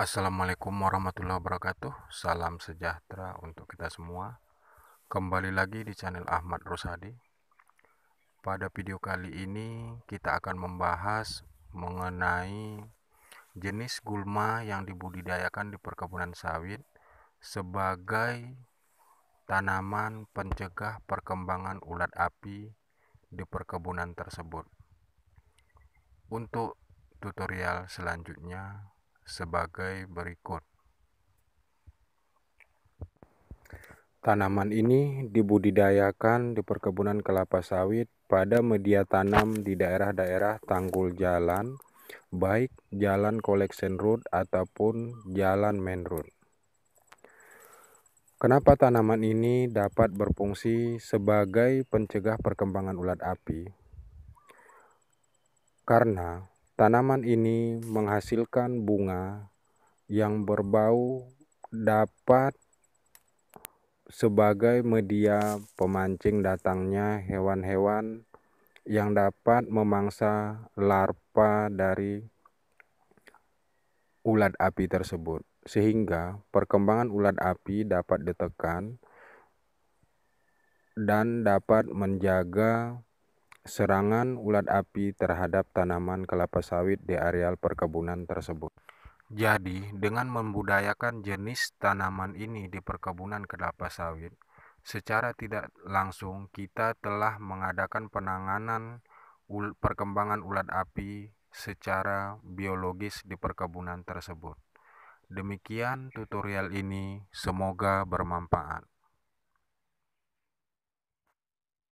Assalamualaikum warahmatullahi wabarakatuh. Salam sejahtera untuk kita semua. Kembali lagi di channel Ahmad Rosadi. Pada video kali ini kita akan membahas mengenai jenis gulma yang dibudidayakan di perkebunan sawit sebagai tanaman pencegah perkembangan ulat api di perkebunan tersebut. Untuk tutorial selanjutnya, sebagai berikut. Tanaman ini dibudidayakan di perkebunan kelapa sawit pada media tanam di daerah-daerah tanggul jalan, baik jalan collection road ataupun jalan main road. Kenapa tanaman ini dapat berfungsi sebagai pencegah perkembangan ulat api? Karena Tanaman ini menghasilkan bunga yang berbau dapat sebagai media pemancing datangnya hewan-hewan yang dapat memangsa larva dari ulat api tersebut. Sehingga perkembangan ulat api dapat ditekan dan dapat menjaga serangan ulat api terhadap tanaman kelapa sawit di areal perkebunan tersebut. Jadi, dengan membudayakan jenis tanaman ini di perkebunan kelapa sawit, secara tidak langsung kita telah mengadakan penanganan ul perkembangan ulat api secara biologis di perkebunan tersebut. Demikian tutorial ini, semoga bermanfaat.